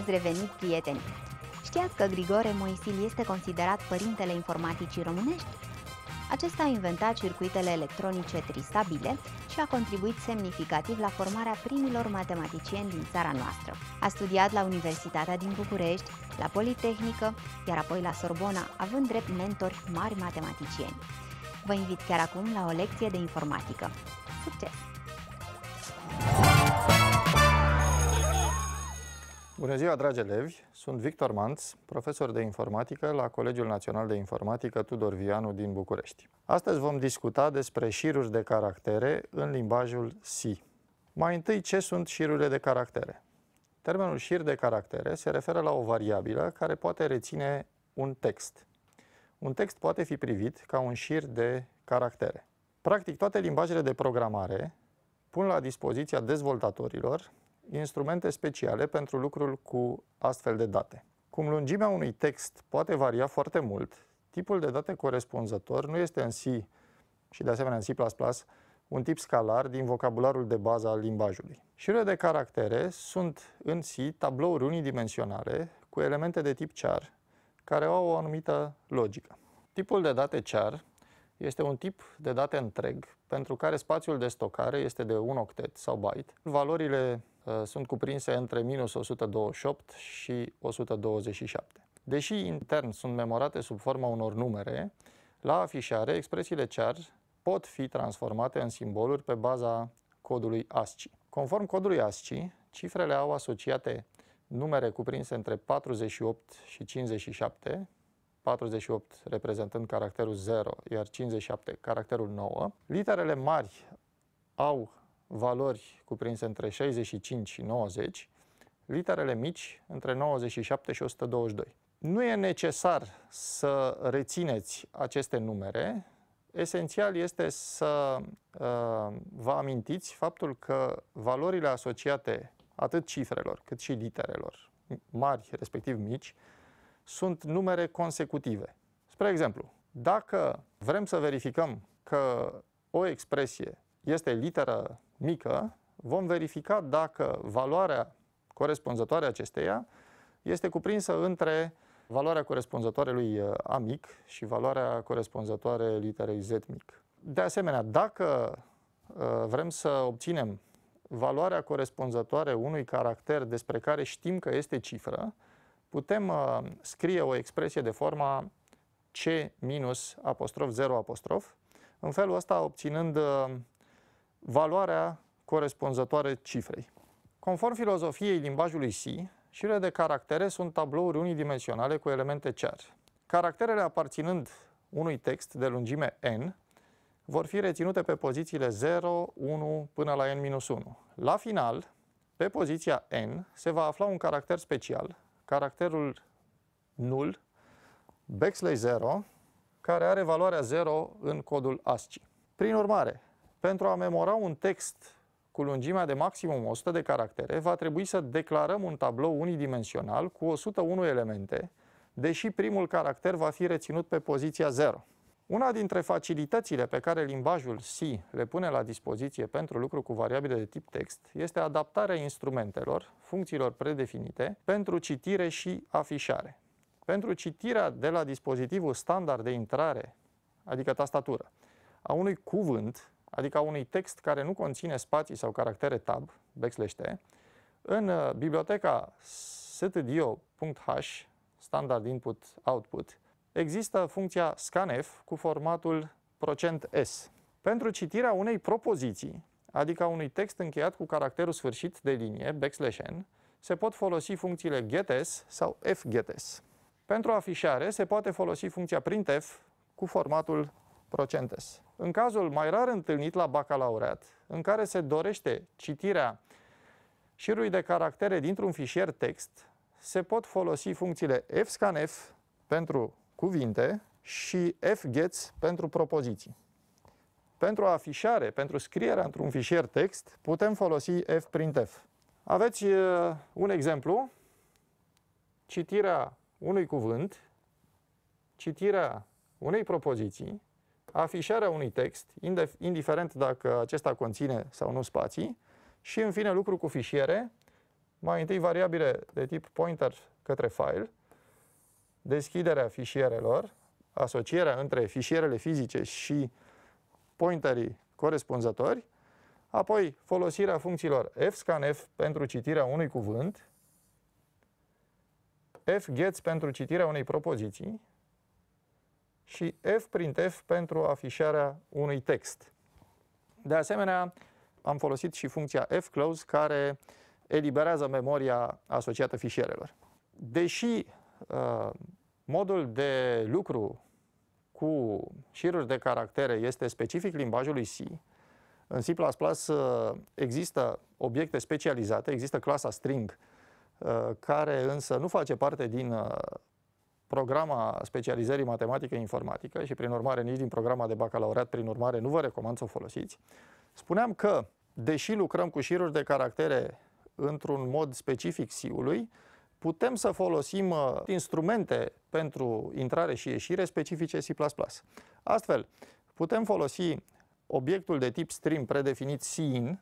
ați revenit, prieteni! Știați că Grigore Moisil este considerat părintele informaticii românești? Acesta a inventat circuitele electronice tristabile și a contribuit semnificativ la formarea primilor matematicieni din țara noastră. A studiat la Universitatea din București, la Politehnică, iar apoi la Sorbona, având drept mentori mari matematicieni. Vă invit chiar acum la o lecție de informatică. Succes! Bună ziua, dragi elevi! Sunt Victor Manț, profesor de informatică la Colegiul Național de Informatică Tudor Vianu din București. Astăzi vom discuta despre șiruri de caractere în limbajul C. Mai întâi, ce sunt șirurile de caractere? Termenul șir de caractere se referă la o variabilă care poate reține un text. Un text poate fi privit ca un șir de caractere. Practic, toate limbajele de programare pun la dispoziția dezvoltatorilor instrumente speciale pentru lucrul cu astfel de date. Cum lungimea unui text poate varia foarte mult, tipul de date corespunzător nu este în C și de asemenea în C++ un tip scalar din vocabularul de bază al limbajului. Șirurile de caractere sunt în C tablouri unidimensionale cu elemente de tip char, care au o anumită logică. Tipul de date char este un tip de date întreg pentru care spațiul de stocare este de un octet sau byte. Valorile Uh, sunt cuprinse între minus 128 și 127. Deși intern sunt memorate sub forma unor numere, la afișare, expresiile char pot fi transformate în simboluri pe baza codului ASCII. Conform codului ASCII, cifrele au asociate numere cuprinse între 48 și 57, 48 reprezentând caracterul 0, iar 57 caracterul 9. Literele mari au valori cuprinse între 65 și 90, literele mici între 97 și 122. Nu e necesar să rețineți aceste numere, esențial este să uh, vă amintiți faptul că valorile asociate atât cifrelor cât și literelor mari, respectiv mici, sunt numere consecutive. Spre exemplu, dacă vrem să verificăm că o expresie este literă mică, vom verifica dacă valoarea corespunzătoare acesteia este cuprinsă între valoarea corespunzătoare lui uh, A mic și valoarea corespunzătoare literei Z mic. De asemenea, dacă uh, vrem să obținem valoarea corespunzătoare unui caracter despre care știm că este cifră, putem uh, scrie o expresie de forma C minus apostrof 0 apostrof, în felul ăsta obținând valoarea corespunzătoare cifrei. Conform filozofiei limbajului C, șirile de caractere sunt tablouri unidimensionale cu elemente cear. Caracterele aparținând unui text de lungime n vor fi reținute pe pozițiile 0, 1 până la n-1. La final, pe poziția n se va afla un caracter special, caracterul NULL Bexley 0, care are valoarea 0 în codul ASCII. Prin urmare, pentru a memora un text cu lungimea de maximum 100 de caractere, va trebui să declarăm un tablou unidimensional cu 101 elemente, deși primul caracter va fi reținut pe poziția 0. Una dintre facilitățile pe care limbajul C le pune la dispoziție pentru lucru cu variabile de tip text este adaptarea instrumentelor, funcțiilor predefinite, pentru citire și afișare. Pentru citirea de la dispozitivul standard de intrare, adică tastatură, a unui cuvânt adică a unui text care nu conține spații sau caractere tab, backslash uh, t, în biblioteca stdio.h, standard input output, există funcția scanf cu formatul %s. Pentru citirea unei propoziții, adică a unui text încheiat cu caracterul sfârșit de linie, backslash n, se pot folosi funcțiile gets sau fgets Pentru afișare se poate folosi funcția printf cu formatul procentes. În cazul mai rar întâlnit la bacalaureat, în care se dorește citirea șirului de caractere dintr-un fișier text, se pot folosi funcțiile fscanf pentru cuvinte și fgets pentru propoziții. Pentru afișare, pentru scrierea într-un fișier text, putem folosi fprintf. Aveți uh, un exemplu, citirea unui cuvânt, citirea unei propoziții afișarea unui text, indiferent dacă acesta conține sau nu spații, și în fine lucru cu fișiere, mai întâi variabile de tip pointer către file, deschiderea fișierelor, asocierea între fișierele fizice și pointerii corespunzători, apoi folosirea funcțiilor fscanf pentru citirea unui cuvânt, fgets pentru citirea unei propoziții, și F prin F pentru afișarea unui text. De asemenea, am folosit și funcția fclose care eliberează memoria asociată fișierelor. Deși uh, modul de lucru cu șiruri de caractere este specific limbajului C, în C++ uh, există obiecte specializate, există clasa string, uh, care însă nu face parte din uh, programa specializării matematică-informatică și prin urmare nici din programa de bacalaureat, prin urmare nu vă recomand să o folosiți, spuneam că, deși lucrăm cu șiruri de caractere într-un mod specific SIU-ului, putem să folosim uh, instrumente pentru intrare și ieșire specifice C++. Astfel, putem folosi obiectul de tip stream predefinit SIN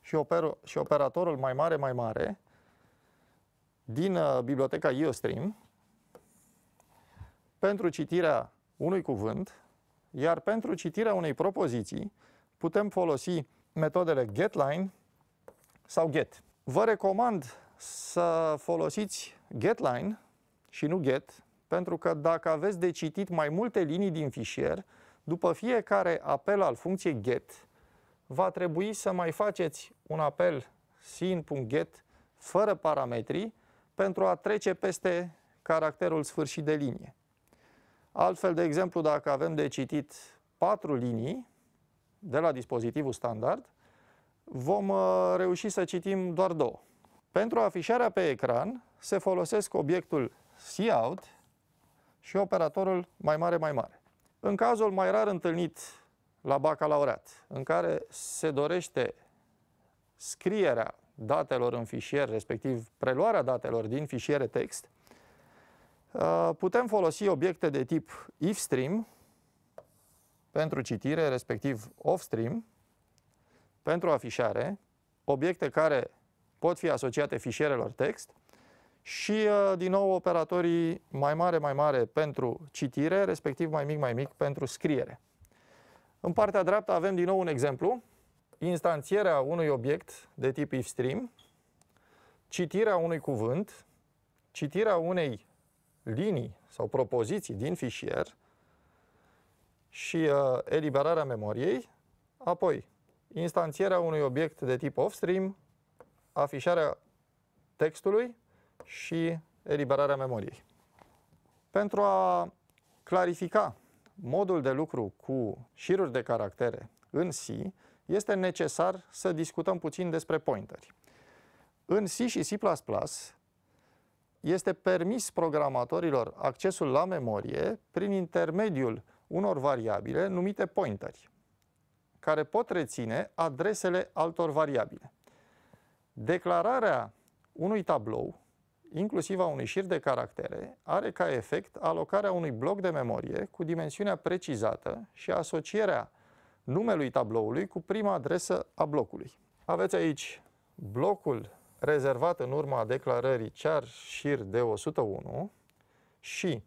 și, oper și operatorul mai mare mai mare din uh, biblioteca IOStream, pentru citirea unui cuvânt, iar pentru citirea unei propoziții putem folosi metodele getline sau get. Vă recomand să folosiți getline și nu get, pentru că dacă aveți de citit mai multe linii din fișier, după fiecare apel al funcției get, va trebui să mai faceți un apel sin.get fără parametri pentru a trece peste caracterul sfârșit de linie. Altfel, de exemplu, dacă avem de citit patru linii de la dispozitivul standard, vom uh, reuși să citim doar două. Pentru afișarea pe ecran se folosesc obiectul cout și operatorul mai mare mai mare. În cazul mai rar întâlnit la bacalaureat, în care se dorește scrierea datelor în fișier, respectiv preluarea datelor din fișiere text, Uh, putem folosi obiecte de tip if-stream pentru citire, respectiv off-stream, pentru afișare, obiecte care pot fi asociate fișierelor text și, uh, din nou, operatorii mai mare, mai mare pentru citire, respectiv mai mic, mai mic pentru scriere. În partea dreaptă avem din nou un exemplu, instanțierea unui obiect de tip if-stream, citirea unui cuvânt, citirea unei linii sau propoziții din fișier și uh, eliberarea memoriei, apoi instanțierea unui obiect de tip off-stream, afișarea textului și eliberarea memoriei. Pentru a clarifica modul de lucru cu șiruri de caractere în C, este necesar să discutăm puțin despre pointeri. În C și C++ este permis programatorilor accesul la memorie prin intermediul unor variabile numite pointeri, care pot reține adresele altor variabile. Declararea unui tablou, inclusiv a unui șir de caractere, are ca efect alocarea unui bloc de memorie cu dimensiunea precizată și asocierea numelui tabloului cu prima adresă a blocului. Aveți aici blocul rezervat în urma declarării cear șir de 101 și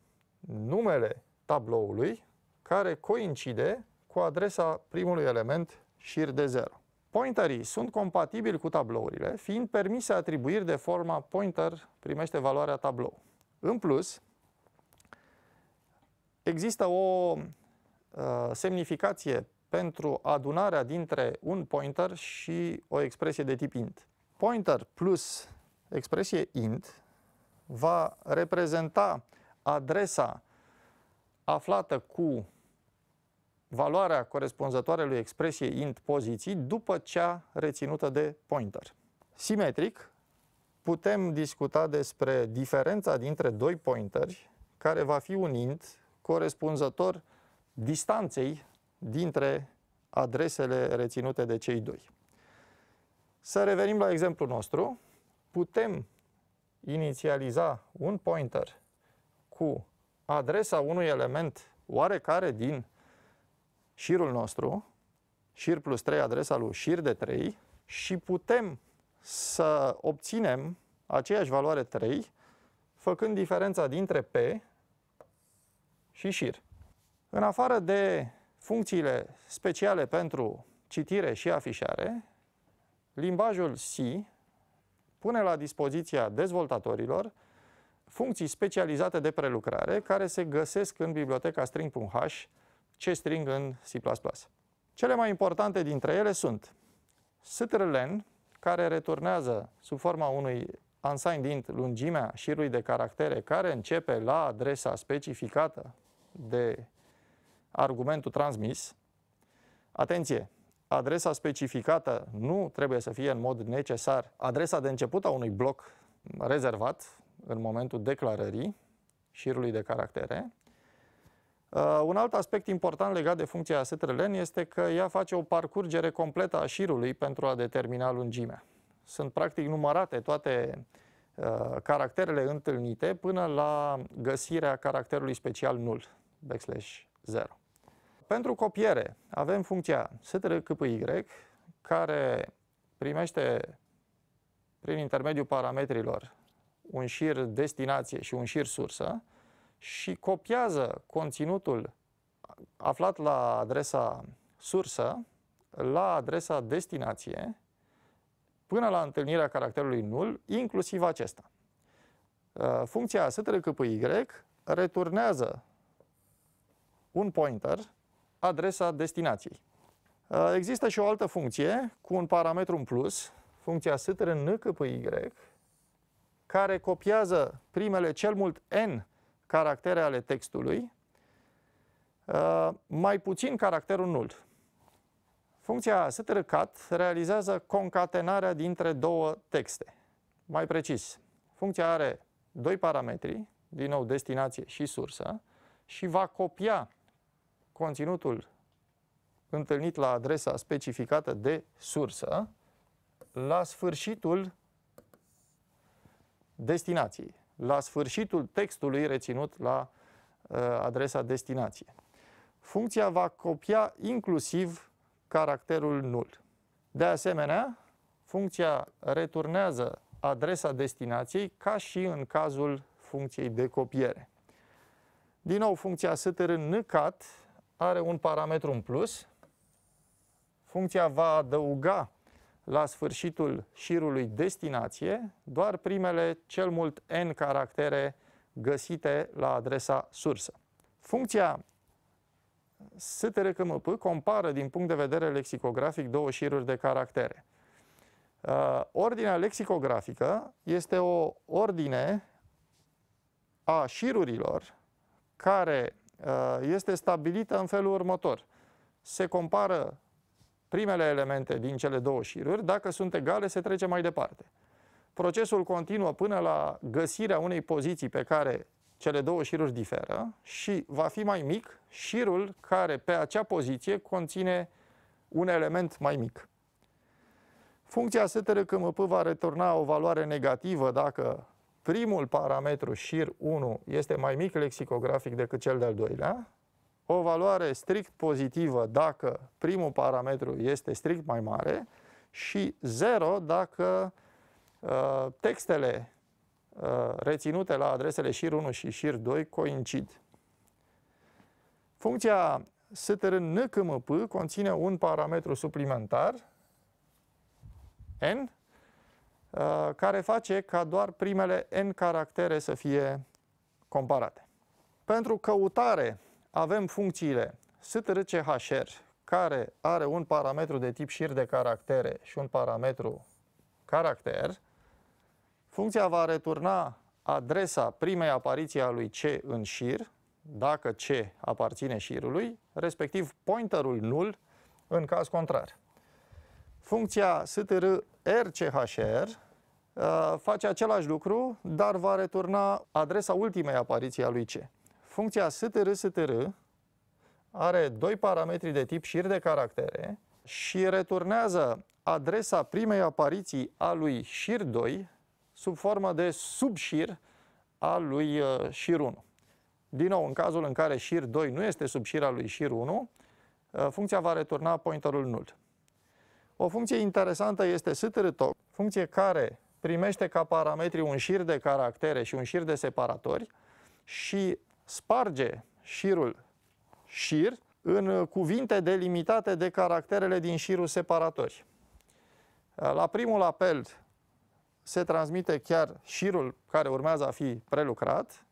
numele tabloului care coincide cu adresa primului element șir de 0. Pointerii sunt compatibili cu tablourile, fiind permise atribuiri de forma pointer primește valoarea tablou. În plus, există o uh, semnificație pentru adunarea dintre un pointer și o expresie de tip int pointer plus expresie int va reprezenta adresa aflată cu valoarea corespunzătoare lui expresie int poziții după cea reținută de pointer. Simetric, putem discuta despre diferența dintre doi pointeri, care va fi un int corespunzător distanței dintre adresele reținute de cei doi. Să revenim la exemplul nostru. Putem inițializa un pointer cu adresa unui element oarecare din șirul nostru, șir plus 3, adresa lui șir de 3, și putem să obținem aceeași valoare 3, făcând diferența dintre P și șir. În afară de funcțiile speciale pentru citire și afișare, limbajul C pune la dispoziția dezvoltatorilor funcții specializate de prelucrare care se găsesc în biblioteca string.h, C-string în C++. Cele mai importante dintre ele sunt strlen, care returnează sub forma unui unsigned int lungimea șirului de caractere care începe la adresa specificată de argumentul transmis. Atenție! adresa specificată nu trebuie să fie în mod necesar adresa de început a unui bloc rezervat în momentul declarării șirului de caractere. Uh, un alt aspect important legat de funcția setrelen este că ea face o parcurgere completă a șirului pentru a determina lungimea. Sunt practic numărate toate uh, caracterele întâlnite până la găsirea caracterului special nul, backslash 0. Pentru copiere avem funcția STRCPY, care primește prin intermediul parametrilor un șir destinație și un șir sursă și copiază conținutul aflat la adresa sursă la adresa destinație până la întâlnirea caracterului nul, inclusiv acesta. Uh, funcția STRCPY returnează un pointer adresa destinației. Uh, există și o altă funcție cu un parametru în plus, funcția strn y, care copiază primele cel mult n caractere ale textului, uh, mai puțin caracterul nul. Funcția strcat realizează concatenarea dintre două texte. Mai precis, funcția are doi parametri, din nou destinație și sursă, și va copia conținutul întâlnit la adresa specificată de sursă la sfârșitul destinației, la sfârșitul textului reținut la uh, adresa destinație. Funcția va copia inclusiv caracterul nul. De asemenea, funcția returnează adresa destinației ca și în cazul funcției de copiere. Din nou, funcția strn ncat are un parametru în plus. Funcția va adăuga la sfârșitul șirului destinație doar primele cel mult n caractere găsite la adresa sursă. Funcția strcmp compară din punct de vedere lexicografic două șiruri de caractere. Uh, ordinea lexicografică este o ordine a șirurilor care Uh, este stabilită în felul următor. Se compară primele elemente din cele două șiruri, dacă sunt egale, se trece mai departe. Procesul continuă până la găsirea unei poziții pe care cele două șiruri diferă și va fi mai mic șirul care pe acea poziție conține un element mai mic. Funcția STRKMP va returna o valoare negativă dacă primul parametru șir 1 este mai mic lexicografic decât cel de-al doilea, o valoare strict pozitivă dacă primul parametru este strict mai mare și 0 dacă uh, textele uh, reținute la adresele șir 1 și șir 2 coincid. Funcția STRNCMP conține un parametru suplimentar, N, Uh, care face ca doar primele N caractere să fie comparate. Pentru căutare avem funcțiile strchr, care are un parametru de tip șir de caractere și un parametru caracter. Funcția va returna adresa primei apariții a lui C în șir, dacă C aparține șirului, respectiv pointerul nul în caz contrar. Funcția STR RCHR uh, face același lucru, dar va returna adresa ultimei apariții a lui C. Funcția str-str are doi parametri de tip șir de caractere și returnează adresa primei apariții a lui șir 2 sub formă de subșir a lui uh, șir 1. Din nou, în cazul în care șir 2 nu este subșir al lui șir 1, uh, funcția va returna pointerul nul. O funcție interesantă este sâtârâtoc, funcție care primește ca parametri un șir de caractere și un șir de separatori și sparge șirul șir în cuvinte delimitate de caracterele din șirul separatori. La primul apel se transmite chiar șirul care urmează a fi prelucrat,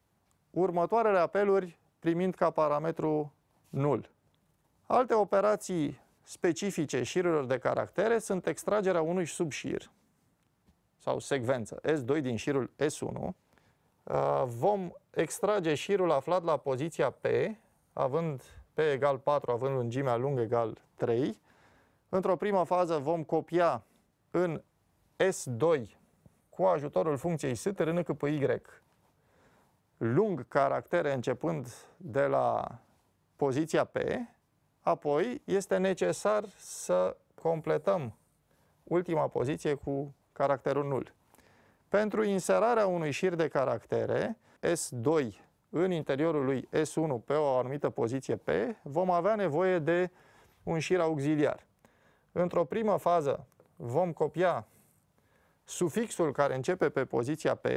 următoarele apeluri primind ca parametru nul. Alte operații specifice șirurilor de caractere sunt extragerea unui subșir sau secvență S2 din șirul S1. Uh, vom extrage șirul aflat la poziția P, având P egal 4, având lungimea lungă egal 3. Într-o primă fază vom copia în S2 cu ajutorul funcției S târână pe Y lung caractere începând de la poziția P, Apoi, este necesar să completăm ultima poziție cu caracterul nul. Pentru inserarea unui șir de caractere, S2 în interiorul lui S1 pe o anumită poziție P, vom avea nevoie de un șir auxiliar. Într-o primă fază vom copia sufixul care începe pe poziția P,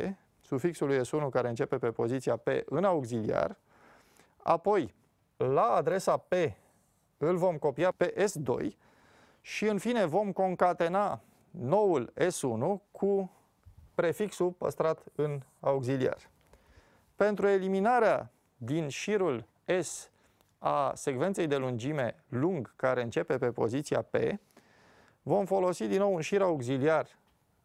sufixul lui S1 care începe pe poziția P în auxiliar, apoi la adresa P îl vom copia pe S2 și în fine vom concatena noul S1 cu prefixul păstrat în auxiliar. Pentru eliminarea din șirul S a secvenței de lungime lung care începe pe poziția P, vom folosi din nou un șir auxiliar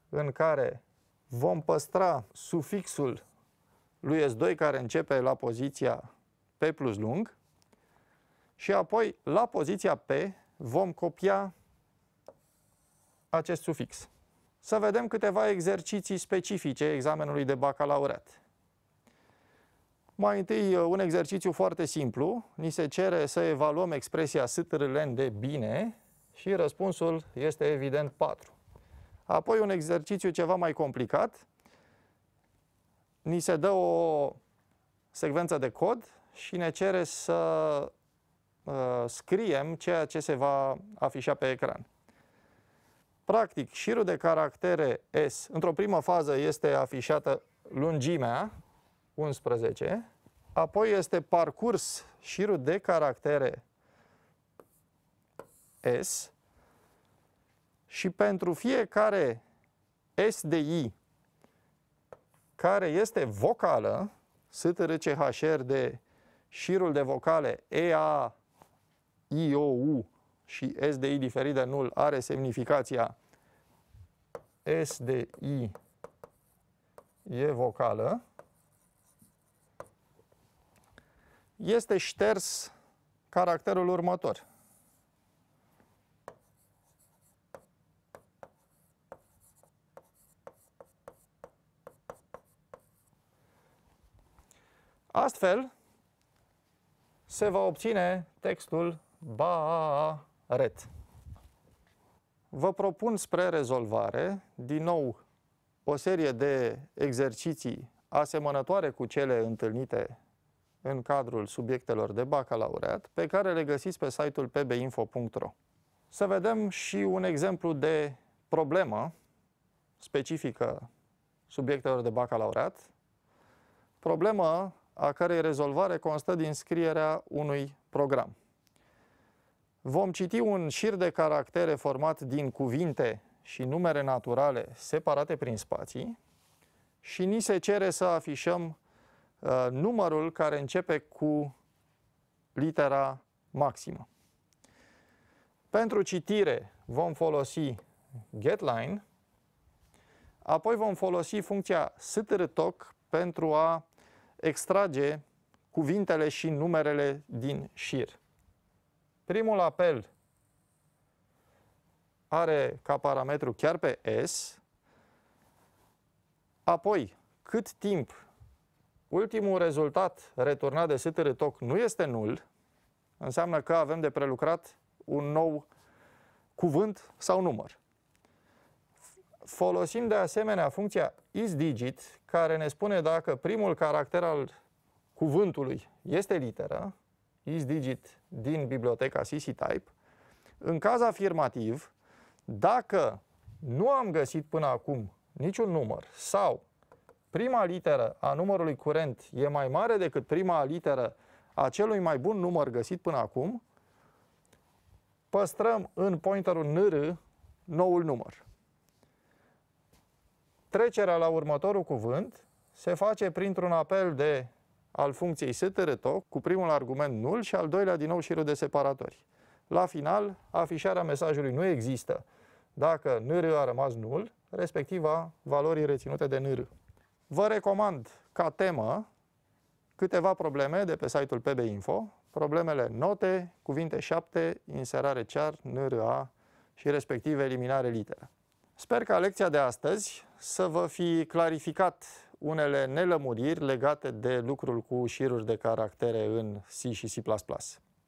în care vom păstra sufixul lui S2 care începe la poziția P plus lung și apoi la poziția P vom copia acest sufix. Să vedem câteva exerciții specifice examenului de bacalaureat. Mai întâi, un exercițiu foarte simplu. Ni se cere să evaluăm expresia sâtrâlen de bine și răspunsul este evident 4. Apoi un exercițiu ceva mai complicat. Ni se dă o secvență de cod și ne cere să Uh, scriem ceea ce se va afișa pe ecran. Practic, șirul de caractere S, într-o primă fază este afișată lungimea, 11, apoi este parcurs șirul de caractere S și pentru fiecare S de I care este vocală, STRCHR de șirul de vocale EA, IOU și S I diferit de nul are semnificația S I e vocală, este șters caracterul următor. Astfel, se va obține textul ret. Vă propun spre rezolvare, din nou, o serie de exerciții asemănătoare cu cele întâlnite în cadrul subiectelor de bacalaureat, pe care le găsiți pe site-ul pbinfo.ro. Să vedem și un exemplu de problemă specifică subiectelor de bacalaureat, problemă a cărei rezolvare constă din scrierea unui program. Vom citi un șir de caractere format din cuvinte și numere naturale separate prin spații și ni se cere să afișăm uh, numărul care începe cu litera maximă. Pentru citire vom folosi getLine, apoi vom folosi funcția strtoc pentru a extrage cuvintele și numerele din șir. Primul apel are ca parametru chiar pe S, apoi cât timp ultimul rezultat returnat de STR TOC nu este nul, înseamnă că avem de prelucrat un nou cuvânt sau număr. Folosim de asemenea funcția isDigit, care ne spune dacă primul caracter al cuvântului este literă, digit din biblioteca CCType. În caz afirmativ, dacă nu am găsit până acum niciun număr sau prima literă a numărului curent e mai mare decât prima literă a celui mai bun număr găsit până acum, păstrăm în pointerul nr noul număr. Trecerea la următorul cuvânt se face printr-un apel de al funcției STRTO cu primul argument nul și al doilea din nou șirul de separatori. La final, afișarea mesajului nu există dacă NR a rămas nul, respectiv a valorii reținute de NR. Vă recomand ca temă câteva probleme de pe site-ul PB Info, problemele note, cuvinte 7, inserare char, NRA și respectiv eliminare literă. Sper ca lecția de astăzi să vă fi clarificat unele nelămuriri legate de lucrul cu șiruri de caractere în C și C++.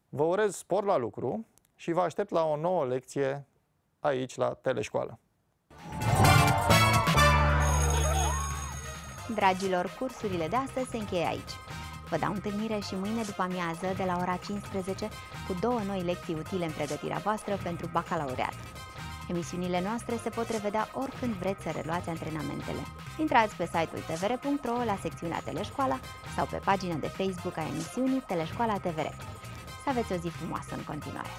Vă urez spor la lucru și vă aștept la o nouă lecție aici la Teleșcoală. Dragilor, cursurile de astăzi se încheie aici. Vă dau întâlnire și mâine după amiază de la ora 15 cu două noi lecții utile în pregătirea voastră pentru bacalaureat. Emisiunile noastre se pot revedea oricând vreți să reluați antrenamentele. Intrați pe site-ul tvr.ro la secțiunea Teleșcoala sau pe pagina de Facebook a emisiunii Teleșcoala TVR. Să aveți o zi frumoasă în continuare!